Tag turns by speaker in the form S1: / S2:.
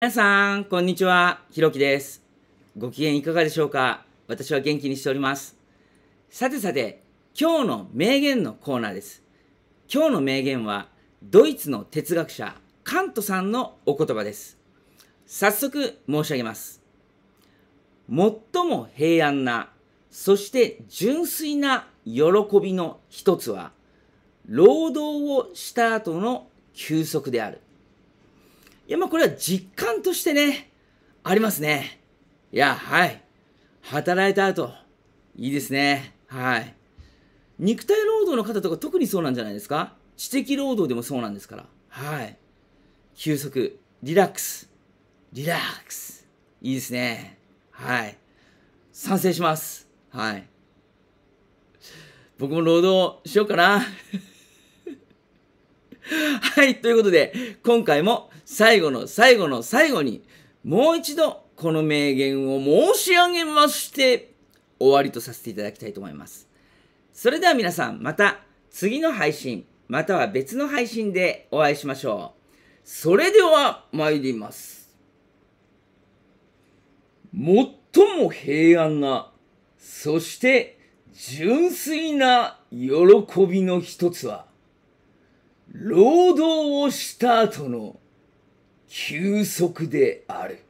S1: 皆さん、こんにちは。ひろきです。ご機嫌いかがでしょうか私は元気にしております。さてさて、今日の名言のコーナーです。今日の名言は、ドイツの哲学者、カントさんのお言葉です。早速申し上げます。最も平安な、そして純粋な喜びの一つは、労働をした後の休息である。いや、まあこれは実感としてね、ありますね。いや、はい。働いた後、いいですね。はい。肉体労働の方とか特にそうなんじゃないですか知的労働でもそうなんですから。はい。休息、リラックス、リラックス。いいですね。はい。賛成します。はい。僕も労働しようかな。はい、ということで、今回も最後の最後の最後に、もう一度この名言を申し上げまして、終わりとさせていただきたいと思います。それでは皆さん、また次の配信、または別の配信でお会いしましょう。それでは参ります。最も平安な、
S2: そして純粋な喜びの一つは、労働をした後の休息である。